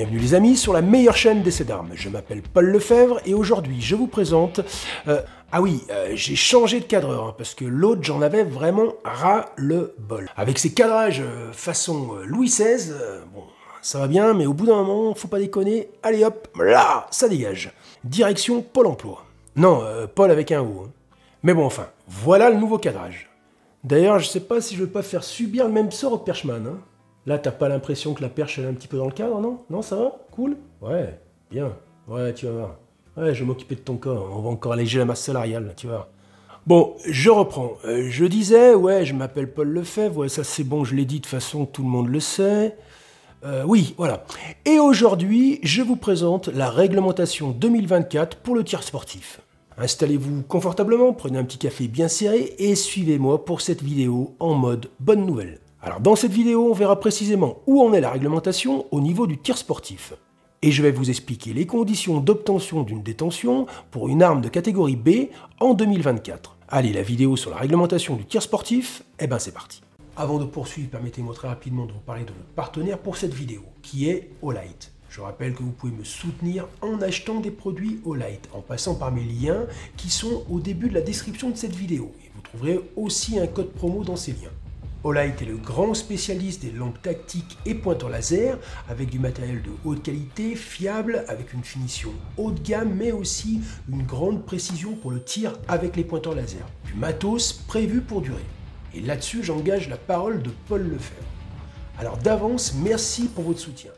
Bienvenue les amis sur la meilleure chaîne d'essais d'armes. Je m'appelle Paul Lefebvre et aujourd'hui je vous présente... Euh, ah oui, euh, j'ai changé de cadreur hein, parce que l'autre j'en avais vraiment ras le bol. Avec ces cadrages euh, façon Louis XVI, bon, ça va bien mais au bout d'un moment, faut pas déconner, allez hop, là, ça dégage. Direction Pôle Emploi. Non, Paul avec un O. Hein. Mais bon enfin, voilà le nouveau cadrage. D'ailleurs, je sais pas si je veux pas faire subir le même sort au Perchman. Hein. Là, t'as pas l'impression que la perche elle est un petit peu dans le cadre, non Non, ça va Cool Ouais, bien. Ouais, tu vas voir. Ouais, je vais m'occuper de ton corps. On va encore alléger la masse salariale, tu vois. Bon, je reprends. Euh, je disais, ouais, je m'appelle Paul Lefebvre. Ouais, ça c'est bon, je l'ai dit de toute façon, tout le monde le sait. Euh, oui, voilà. Et aujourd'hui, je vous présente la réglementation 2024 pour le tiers sportif. Installez-vous confortablement, prenez un petit café bien serré et suivez-moi pour cette vidéo en mode bonne nouvelle. Alors dans cette vidéo, on verra précisément où en est la réglementation au niveau du tir sportif. Et je vais vous expliquer les conditions d'obtention d'une détention pour une arme de catégorie B en 2024. Allez, la vidéo sur la réglementation du tir sportif, et eh ben c'est parti. Avant de poursuivre, permettez-moi très rapidement de vous parler de notre partenaire pour cette vidéo, qui est Olight. Je rappelle que vous pouvez me soutenir en achetant des produits Olight, en passant par mes liens qui sont au début de la description de cette vidéo. Et vous trouverez aussi un code promo dans ces liens. Olight est le grand spécialiste des lampes tactiques et pointeurs laser, avec du matériel de haute qualité, fiable, avec une finition haut de gamme, mais aussi une grande précision pour le tir avec les pointeurs laser. Du matos prévu pour durer. Et là-dessus, j'engage la parole de Paul Lefebvre. Alors d'avance, merci pour votre soutien.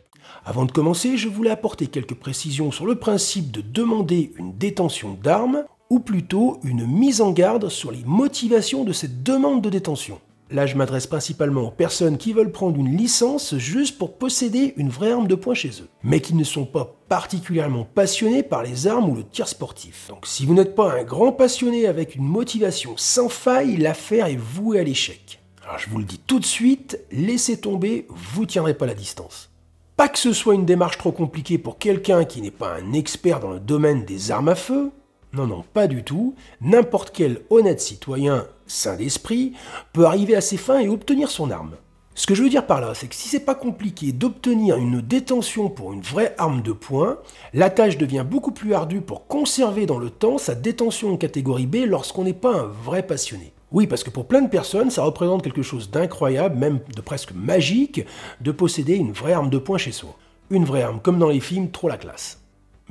Avant de commencer, je voulais apporter quelques précisions sur le principe de demander une détention d'armes, ou plutôt une mise en garde sur les motivations de cette demande de détention. Là, je m'adresse principalement aux personnes qui veulent prendre une licence juste pour posséder une vraie arme de poing chez eux, mais qui ne sont pas particulièrement passionnés par les armes ou le tir sportif. Donc si vous n'êtes pas un grand passionné avec une motivation sans faille, l'affaire est vouée à l'échec. Alors je vous le dis tout de suite, laissez tomber, vous tiendrez pas la distance. Pas que ce soit une démarche trop compliquée pour quelqu'un qui n'est pas un expert dans le domaine des armes à feu, non, non, pas du tout. N'importe quel honnête citoyen sain d'esprit peut arriver à ses fins et obtenir son arme. Ce que je veux dire par là, c'est que si c'est pas compliqué d'obtenir une détention pour une vraie arme de poing, la tâche devient beaucoup plus ardue pour conserver dans le temps sa détention en catégorie B lorsqu'on n'est pas un vrai passionné. Oui, parce que pour plein de personnes, ça représente quelque chose d'incroyable, même de presque magique, de posséder une vraie arme de poing chez soi. Une vraie arme, comme dans les films, trop la classe.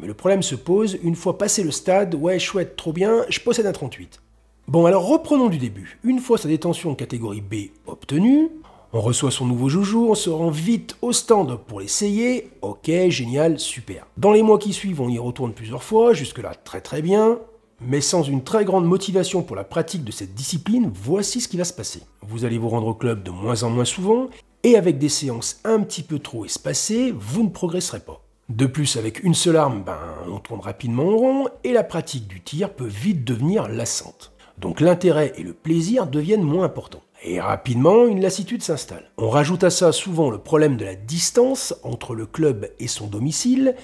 Mais le problème se pose une fois passé le stade, ouais chouette, trop bien, je possède un 38. Bon alors reprenons du début. Une fois sa détention catégorie B obtenue, on reçoit son nouveau joujou, on se rend vite au stand pour l'essayer. Ok, génial, super. Dans les mois qui suivent, on y retourne plusieurs fois, jusque-là très très bien. Mais sans une très grande motivation pour la pratique de cette discipline, voici ce qui va se passer. Vous allez vous rendre au club de moins en moins souvent, et avec des séances un petit peu trop espacées, vous ne progresserez pas. De plus, avec une seule arme, ben, on tourne rapidement en rond et la pratique du tir peut vite devenir lassante. Donc l'intérêt et le plaisir deviennent moins importants. Et rapidement, une lassitude s'installe. On rajoute à ça souvent le problème de la distance entre le club et son domicile.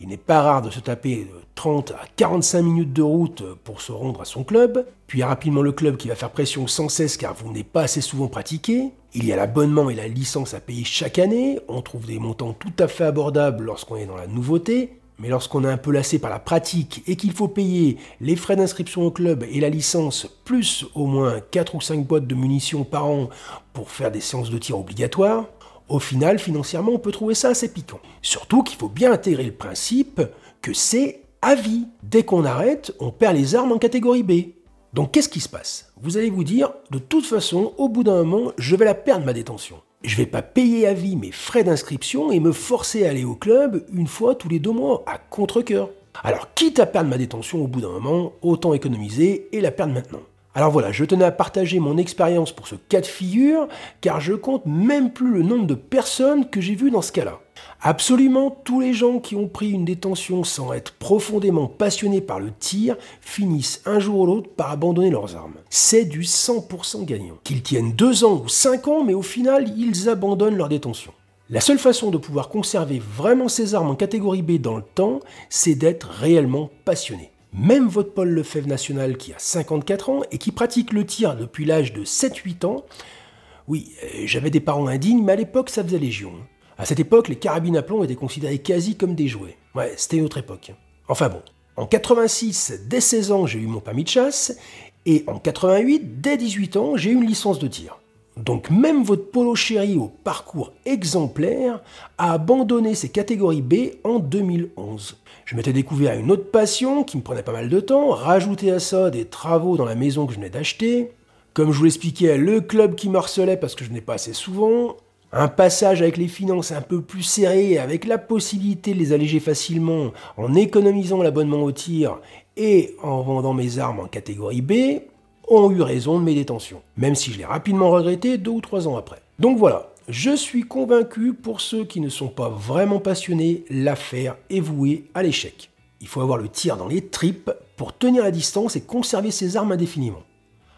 Il n'est pas rare de se taper 30 à 45 minutes de route pour se rendre à son club. Puis rapidement le club qui va faire pression sans cesse car vous n'êtes pas assez souvent pratiqué. Il y a l'abonnement et la licence à payer chaque année. On trouve des montants tout à fait abordables lorsqu'on est dans la nouveauté. Mais lorsqu'on est un peu lassé par la pratique et qu'il faut payer les frais d'inscription au club et la licence, plus au moins 4 ou 5 boîtes de munitions par an pour faire des séances de tir obligatoires, au final, financièrement, on peut trouver ça assez piquant. Surtout qu'il faut bien intégrer le principe que c'est à vie. Dès qu'on arrête, on perd les armes en catégorie B. Donc qu'est-ce qui se passe Vous allez vous dire, de toute façon, au bout d'un moment, je vais la perdre ma détention je vais pas payer à vie mes frais d'inscription et me forcer à aller au club une fois tous les deux mois, à contre-coeur. Alors, quitte à perdre ma détention au bout d'un moment, autant économiser et la perdre maintenant. Alors voilà, je tenais à partager mon expérience pour ce cas de figure, car je compte même plus le nombre de personnes que j'ai vues dans ce cas-là. Absolument tous les gens qui ont pris une détention sans être profondément passionnés par le tir finissent un jour ou l'autre par abandonner leurs armes. C'est du 100% gagnant. Qu'ils tiennent 2 ans ou 5 ans, mais au final, ils abandonnent leur détention. La seule façon de pouvoir conserver vraiment ses armes en catégorie B dans le temps, c'est d'être réellement passionné. Même votre Paul Lefebvre national qui a 54 ans et qui pratique le tir depuis l'âge de 7-8 ans, oui, euh, j'avais des parents indignes, mais à l'époque ça faisait légion. Hein. À cette époque, les carabines à plomb étaient considérées quasi comme des jouets. Ouais, c'était une autre époque. Enfin bon. En 86, dès 16 ans, j'ai eu mon permis de chasse, et en 88, dès 18 ans, j'ai eu une licence de tir. Donc même votre polo chéri au parcours exemplaire a abandonné ses catégories B en 2011. Je m'étais découvert une autre passion qui me prenait pas mal de temps, rajouter à ça des travaux dans la maison que je venais d'acheter. Comme je vous l'expliquais, le club qui me harcelait parce que je n'ai pas assez souvent, un passage avec les finances un peu plus serrées, avec la possibilité de les alléger facilement en économisant l'abonnement au tir et en vendant mes armes en catégorie B, ont eu raison de mes détentions, même si je l'ai rapidement regretté deux ou trois ans après. Donc voilà, je suis convaincu pour ceux qui ne sont pas vraiment passionnés, l'affaire est vouée à l'échec. Il faut avoir le tir dans les tripes pour tenir la distance et conserver ses armes indéfiniment.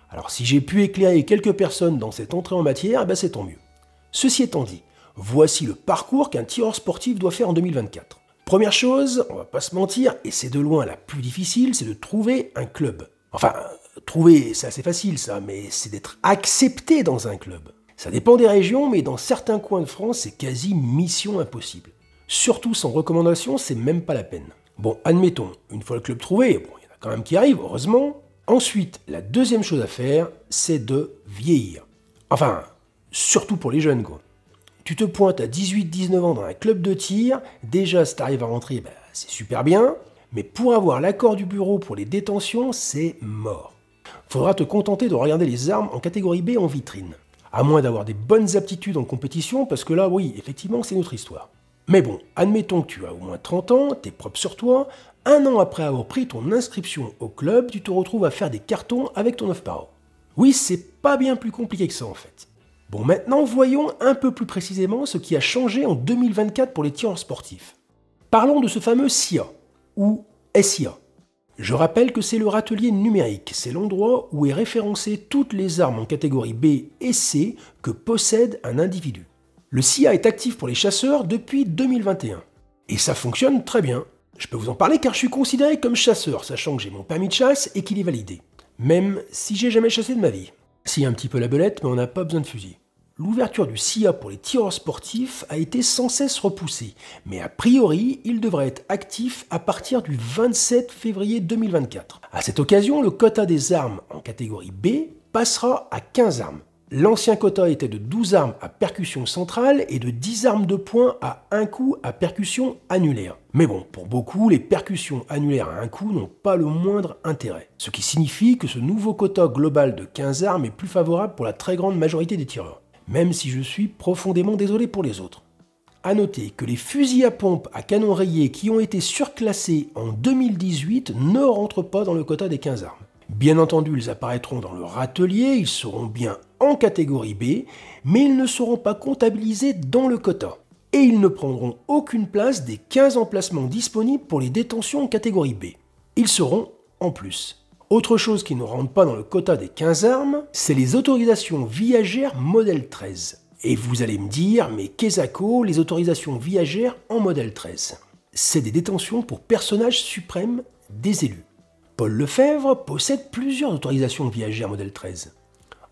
Alors si j'ai pu éclairer quelques personnes dans cette entrée en matière, eh ben c'est tant mieux. Ceci étant dit, voici le parcours qu'un tireur sportif doit faire en 2024. Première chose, on va pas se mentir, et c'est de loin la plus difficile, c'est de trouver un club. Enfin, trouver, c'est assez facile ça, mais c'est d'être accepté dans un club. Ça dépend des régions, mais dans certains coins de France, c'est quasi mission impossible. Surtout sans recommandation, c'est même pas la peine. Bon, admettons, une fois le club trouvé, bon, il y en a quand même qui arrivent, heureusement. Ensuite, la deuxième chose à faire, c'est de vieillir. Enfin, surtout pour les jeunes, quoi. Tu te pointes à 18-19 ans dans un club de tir, déjà si t'arrives à rentrer, bah, c'est super bien, mais pour avoir l'accord du bureau pour les détentions, c'est mort. Faudra te contenter de regarder les armes en catégorie B en vitrine. À moins d'avoir des bonnes aptitudes en compétition, parce que là, oui, effectivement, c'est notre histoire. Mais bon, admettons que tu as au moins 30 ans, t'es propre sur toi, un an après avoir pris ton inscription au club, tu te retrouves à faire des cartons avec ton œuf paro. Oui, c'est pas bien plus compliqué que ça en fait. Bon, maintenant voyons un peu plus précisément ce qui a changé en 2024 pour les tireurs sportifs. Parlons de ce fameux SIA, ou SIA. Je rappelle que c'est le râtelier numérique, c'est l'endroit où est référencé toutes les armes en catégorie B et C que possède un individu. Le SIA est actif pour les chasseurs depuis 2021. Et ça fonctionne très bien. Je peux vous en parler car je suis considéré comme chasseur, sachant que j'ai mon permis de chasse et qu'il est validé. Même si j'ai jamais chassé de ma vie. Si un petit peu la belette, mais on n'a pas besoin de fusil. L'ouverture du SIA pour les tireurs sportifs a été sans cesse repoussée, mais a priori, il devrait être actif à partir du 27 février 2024. À cette occasion, le quota des armes en catégorie B passera à 15 armes, L'ancien quota était de 12 armes à percussion centrale et de 10 armes de poing à un coup à percussion annulaire. Mais bon, pour beaucoup, les percussions annulaires à un coup n'ont pas le moindre intérêt. Ce qui signifie que ce nouveau quota global de 15 armes est plus favorable pour la très grande majorité des tireurs. Même si je suis profondément désolé pour les autres. À noter que les fusils à pompe à canon rayé qui ont été surclassés en 2018 ne rentrent pas dans le quota des 15 armes. Bien entendu, ils apparaîtront dans le atelier, ils seront bien en catégorie B, mais ils ne seront pas comptabilisés dans le quota. Et ils ne prendront aucune place des 15 emplacements disponibles pour les détentions en catégorie B. Ils seront en plus. Autre chose qui ne rentre pas dans le quota des 15 armes, c'est les autorisations viagères modèle 13. Et vous allez me dire, mais qu'est-ce les autorisations viagères en modèle 13 C'est des détentions pour personnages suprêmes des élus. Paul Lefebvre possède plusieurs autorisations viagères modèle 13.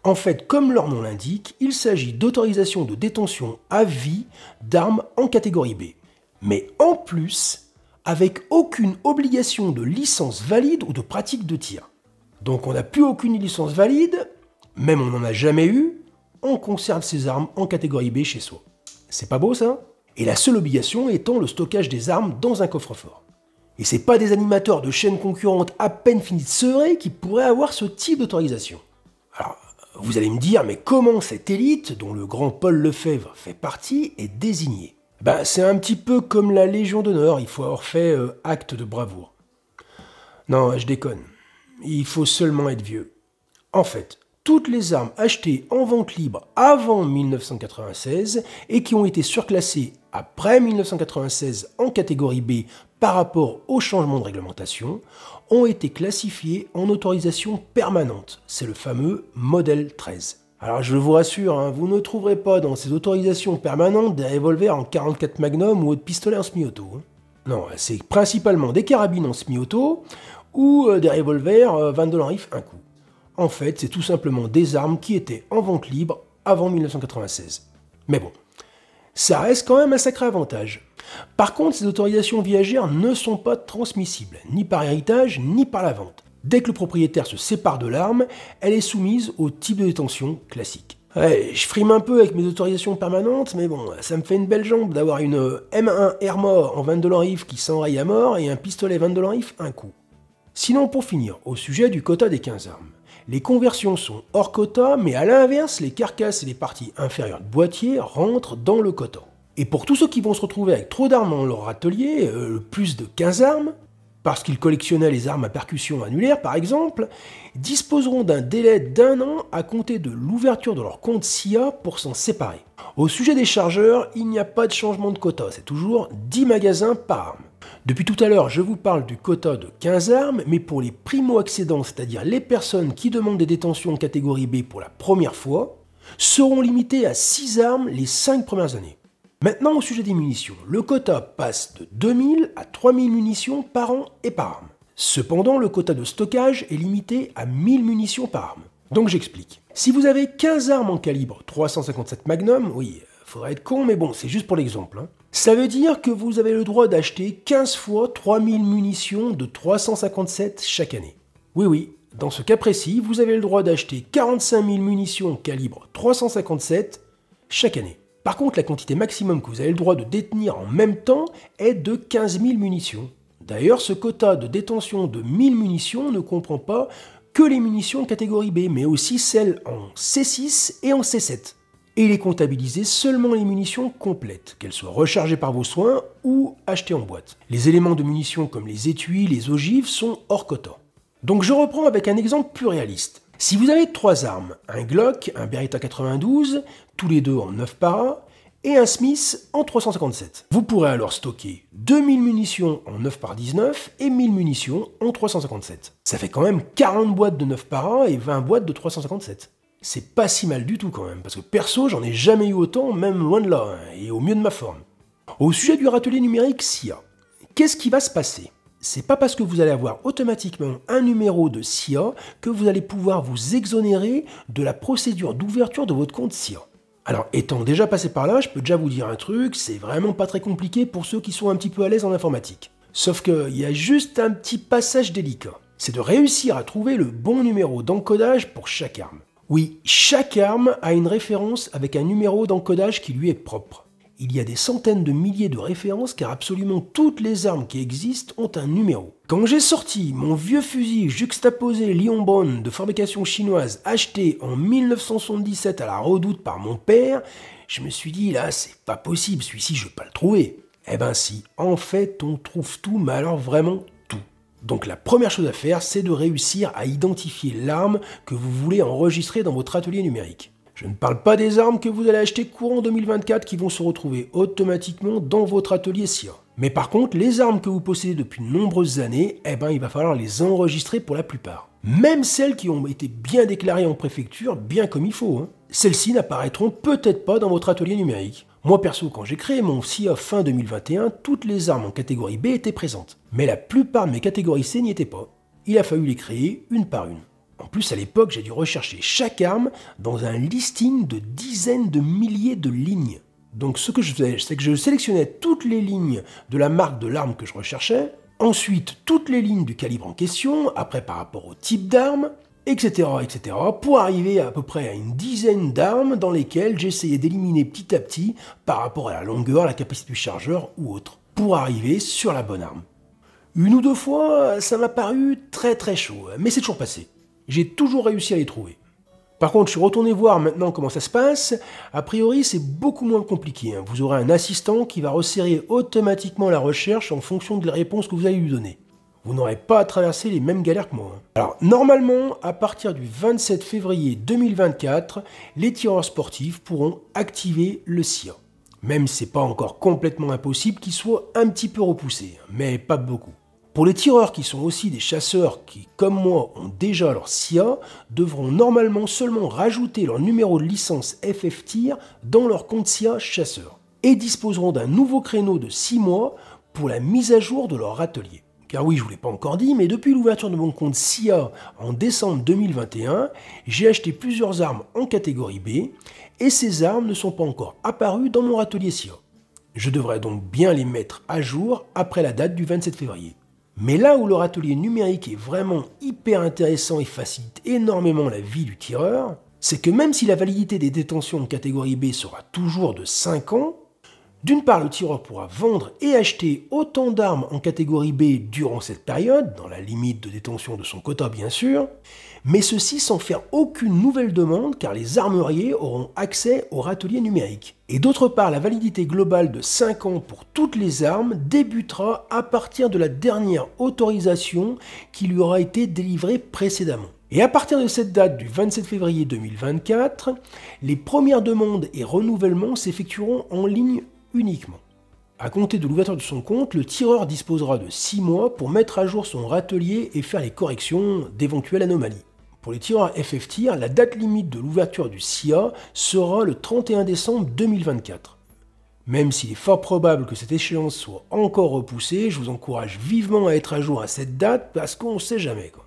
En fait, comme leur nom l'indique, il s'agit d'autorisations de détention à vie d'armes en catégorie B. Mais en plus, avec aucune obligation de licence valide ou de pratique de tir. Donc on n'a plus aucune licence valide, même on n'en a jamais eu, on conserve ses armes en catégorie B chez soi. C'est pas beau ça Et la seule obligation étant le stockage des armes dans un coffre-fort. Et c'est pas des animateurs de chaînes concurrentes à peine finies de serrer qui pourraient avoir ce type d'autorisation. Alors, vous allez me dire, mais comment cette élite, dont le grand Paul Lefebvre fait partie, est désignée Ben, c'est un petit peu comme la Légion d'honneur, il faut avoir fait euh, acte de bravoure. Non, je déconne. Il faut seulement être vieux. En fait, toutes les armes achetées en vente libre avant 1996 et qui ont été surclassées après 1996 en catégorie B par rapport au changement de réglementation ont été classifiés en autorisation permanente. C'est le fameux modèle 13. Alors je vous rassure, hein, vous ne trouverez pas dans ces autorisations permanentes des revolvers en 44 Magnum ou autres pistolets en semi-auto. Hein. Non, c'est principalement des carabines en semi-auto ou euh, des revolvers 20$ euh, 22 un coup. En fait, c'est tout simplement des armes qui étaient en vente libre avant 1996. Mais bon, ça reste quand même un sacré avantage. Par contre, ces autorisations viagères ne sont pas transmissibles, ni par héritage, ni par la vente. Dès que le propriétaire se sépare de l'arme, elle est soumise au type de détention classique. je frime un peu avec mes autorisations permanentes, mais bon, ça me fait une belle jambe d'avoir une euh, M1 Airmore en 20 de if qui s'enraye à mort et un pistolet 20 de if un coup. Sinon, pour finir, au sujet du quota des 15 armes. Les conversions sont hors quota, mais à l'inverse, les carcasses et les parties inférieures de boîtier rentrent dans le quota. Et pour tous ceux qui vont se retrouver avec trop d'armes dans leur atelier, euh, plus de 15 armes, parce qu'ils collectionnaient les armes à percussion annulaire par exemple, disposeront d'un délai d'un an à compter de l'ouverture de leur compte SIA pour s'en séparer. Au sujet des chargeurs, il n'y a pas de changement de quota, c'est toujours 10 magasins par arme. Depuis tout à l'heure, je vous parle du quota de 15 armes, mais pour les primo-accédants, c'est-à-dire les personnes qui demandent des détentions en catégorie B pour la première fois, seront limitées à 6 armes les 5 premières années. Maintenant au sujet des munitions. Le quota passe de 2000 à 3000 munitions par an et par arme. Cependant, le quota de stockage est limité à 1000 munitions par arme. Donc j'explique. Si vous avez 15 armes en calibre 357 Magnum, oui, faudrait être con, mais bon, c'est juste pour l'exemple. Hein. Ça veut dire que vous avez le droit d'acheter 15 fois 3000 munitions de 357 chaque année. Oui, oui, dans ce cas précis, vous avez le droit d'acheter 45 000 munitions calibre 357 chaque année. Par contre, la quantité maximum que vous avez le droit de détenir en même temps est de 15 000 munitions. D'ailleurs, ce quota de détention de 1000 munitions ne comprend pas que les munitions de catégorie B, mais aussi celles en C6 et en C7. Et il est comptabilisé seulement les munitions complètes, qu'elles soient rechargées par vos soins ou achetées en boîte. Les éléments de munitions comme les étuis, les ogives sont hors quota. Donc je reprends avec un exemple plus réaliste. Si vous avez trois armes, un Glock, un Beretta 92, tous les deux en 9 par a et un Smith en 357. Vous pourrez alors stocker 2000 munitions en 9 par 19 et 1000 munitions en 357. Ça fait quand même 40 boîtes de 9 par et 20 boîtes de 357. C'est pas si mal du tout quand même, parce que perso j'en ai jamais eu autant, même loin de là, hein, et au mieux de ma forme. Au sujet du râtelier numérique SIA, qu'est-ce qui va se passer c'est pas parce que vous allez avoir automatiquement un numéro de SIA que vous allez pouvoir vous exonérer de la procédure d'ouverture de votre compte SIA. Alors, étant déjà passé par là, je peux déjà vous dire un truc, c'est vraiment pas très compliqué pour ceux qui sont un petit peu à l'aise en informatique. Sauf qu'il y a juste un petit passage délicat. C'est de réussir à trouver le bon numéro d'encodage pour chaque arme. Oui, chaque arme a une référence avec un numéro d'encodage qui lui est propre il y a des centaines de milliers de références car absolument toutes les armes qui existent ont un numéro. Quand j'ai sorti mon vieux fusil juxtaposé Lion de fabrication chinoise acheté en 1977 à la redoute par mon père, je me suis dit là c'est pas possible, celui-ci je vais pas le trouver. Eh ben si, en fait on trouve tout mais alors vraiment tout. Donc la première chose à faire c'est de réussir à identifier l'arme que vous voulez enregistrer dans votre atelier numérique. Je ne parle pas des armes que vous allez acheter courant 2024 qui vont se retrouver automatiquement dans votre atelier SIA. Mais par contre, les armes que vous possédez depuis de nombreuses années, eh ben, il va falloir les enregistrer pour la plupart. Même celles qui ont été bien déclarées en préfecture, bien comme il faut. Hein. Celles-ci n'apparaîtront peut-être pas dans votre atelier numérique. Moi perso, quand j'ai créé mon SIA fin 2021, toutes les armes en catégorie B étaient présentes. Mais la plupart de mes catégories C n'y étaient pas. Il a fallu les créer une par une. En plus, à l'époque, j'ai dû rechercher chaque arme dans un listing de dizaines de milliers de lignes. Donc ce que je faisais, c'est que je sélectionnais toutes les lignes de la marque de l'arme que je recherchais, ensuite toutes les lignes du calibre en question, après par rapport au type d'arme, etc., etc., pour arriver à, à peu près à une dizaine d'armes dans lesquelles j'essayais d'éliminer petit à petit par rapport à la longueur, la capacité du chargeur ou autre, pour arriver sur la bonne arme. Une ou deux fois, ça m'a paru très très chaud, mais c'est toujours passé. J'ai toujours réussi à les trouver. Par contre, je suis retourné voir maintenant comment ça se passe. A priori, c'est beaucoup moins compliqué. Hein. Vous aurez un assistant qui va resserrer automatiquement la recherche en fonction des réponses que vous allez lui donner. Vous n'aurez pas à traverser les mêmes galères que moi. Hein. Alors, normalement, à partir du 27 février 2024, les tireurs sportifs pourront activer le SIA. Même si c'est pas encore complètement impossible qu'il soit un petit peu repoussé, hein, mais pas beaucoup. Pour les tireurs qui sont aussi des chasseurs qui, comme moi, ont déjà leur SIA, devront normalement seulement rajouter leur numéro de licence FF Tir dans leur compte SIA chasseur et disposeront d'un nouveau créneau de 6 mois pour la mise à jour de leur atelier. Car oui, je ne vous l'ai pas encore dit, mais depuis l'ouverture de mon compte SIA en décembre 2021, j'ai acheté plusieurs armes en catégorie B, et ces armes ne sont pas encore apparues dans mon atelier SIA. Je devrais donc bien les mettre à jour après la date du 27 février. Mais là où leur atelier numérique est vraiment hyper intéressant et facilite énormément la vie du tireur, c'est que même si la validité des détentions de catégorie B sera toujours de 5 ans, d'une part, le tireur pourra vendre et acheter autant d'armes en catégorie B durant cette période, dans la limite de détention de son quota bien sûr, mais ceci sans faire aucune nouvelle demande car les armuriers auront accès au râtelier numérique. Et d'autre part, la validité globale de 5 ans pour toutes les armes débutera à partir de la dernière autorisation qui lui aura été délivrée précédemment. Et à partir de cette date du 27 février 2024, les premières demandes et renouvellements s'effectueront en ligne uniquement. À compter de l'ouverture de son compte, le tireur disposera de 6 mois pour mettre à jour son râtelier et faire les corrections d'éventuelles anomalies. Pour les tireurs FFTIR, la date limite de l'ouverture du CIA sera le 31 décembre 2024. Même s'il est fort probable que cette échéance soit encore repoussée, je vous encourage vivement à être à jour à cette date parce qu'on ne sait jamais. Quoi.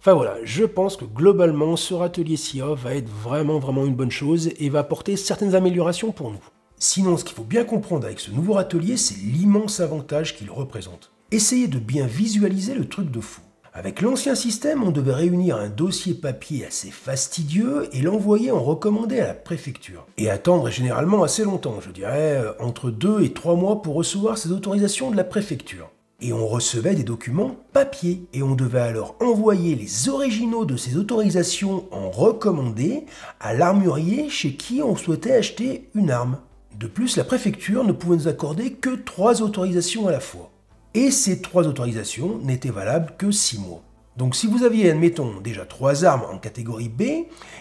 Enfin voilà, je pense que globalement ce râtelier CIA va être vraiment vraiment une bonne chose et va apporter certaines améliorations pour nous. Sinon, ce qu'il faut bien comprendre avec ce nouveau râtelier, c'est l'immense avantage qu'il représente. Essayez de bien visualiser le truc de fou. Avec l'ancien système, on devait réunir un dossier papier assez fastidieux et l'envoyer en recommandé à la préfecture. Et attendre généralement assez longtemps, je dirais euh, entre 2 et 3 mois pour recevoir ces autorisations de la préfecture. Et on recevait des documents papier et on devait alors envoyer les originaux de ces autorisations en recommandé à l'armurier chez qui on souhaitait acheter une arme. De plus, la préfecture ne pouvait nous accorder que trois autorisations à la fois. Et ces trois autorisations n'étaient valables que six mois. Donc si vous aviez, admettons, déjà trois armes en catégorie B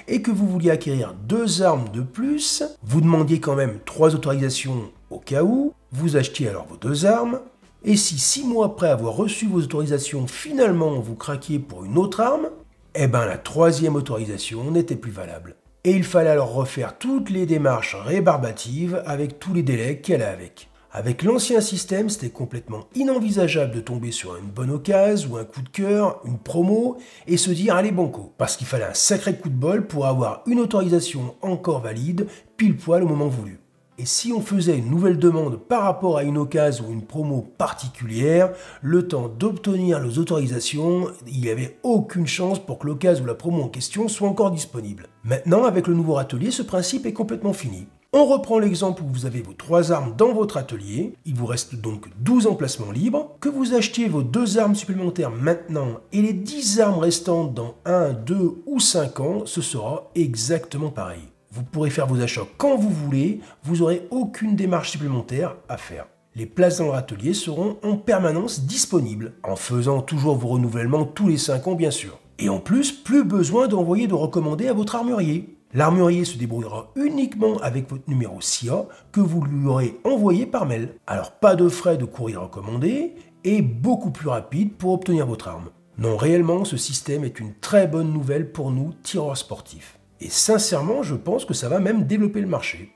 et que vous vouliez acquérir deux armes de plus, vous demandiez quand même trois autorisations au cas où, vous achetiez alors vos deux armes, et si six mois après avoir reçu vos autorisations, finalement vous craquiez pour une autre arme, eh ben la troisième autorisation n'était plus valable et il fallait alors refaire toutes les démarches rébarbatives avec tous les délais qu'elle a avec. Avec l'ancien système, c'était complètement inenvisageable de tomber sur une bonne occasion ou un coup de cœur, une promo, et se dire allez banco, parce qu'il fallait un sacré coup de bol pour avoir une autorisation encore valide, pile poil au moment voulu. Et si on faisait une nouvelle demande par rapport à une occasion ou une promo particulière, le temps d'obtenir les autorisations, il n'y avait aucune chance pour que l'occasion ou la promo en question soit encore disponible. Maintenant, avec le nouveau atelier, ce principe est complètement fini. On reprend l'exemple où vous avez vos trois armes dans votre atelier, il vous reste donc 12 emplacements libres, que vous achetiez vos deux armes supplémentaires maintenant et les 10 armes restantes dans 1, 2 ou 5 ans, ce sera exactement pareil. Vous pourrez faire vos achats quand vous voulez, vous n'aurez aucune démarche supplémentaire à faire. Les places dans l'atelier seront en permanence disponibles, en faisant toujours vos renouvellements tous les 5 ans bien sûr. Et en plus, plus besoin d'envoyer de recommandés à votre armurier. L'armurier se débrouillera uniquement avec votre numéro SIA que vous lui aurez envoyé par mail. Alors pas de frais de courrier recommandé et beaucoup plus rapide pour obtenir votre arme. Non, réellement, ce système est une très bonne nouvelle pour nous, tireurs sportifs. Et sincèrement, je pense que ça va même développer le marché.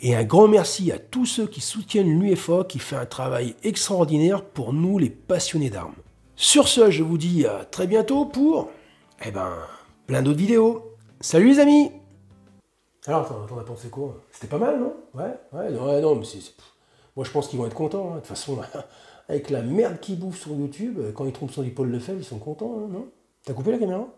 Et un grand merci à tous ceux qui soutiennent l'UFO, qui fait un travail extraordinaire pour nous les passionnés d'armes. Sur ce, je vous dis à très bientôt pour, eh ben, plein d'autres vidéos. Salut les amis Alors, attends, attends, on a pensé quoi C'était pas mal, non ouais, ouais, non, ouais, non, mais c'est... Moi, je pense qu'ils vont être contents. Hein. De toute façon, avec la merde qu'ils bouffent sur YouTube, euh, quand ils trompent sur de Lefebvre, ils sont contents, hein, non T'as coupé la caméra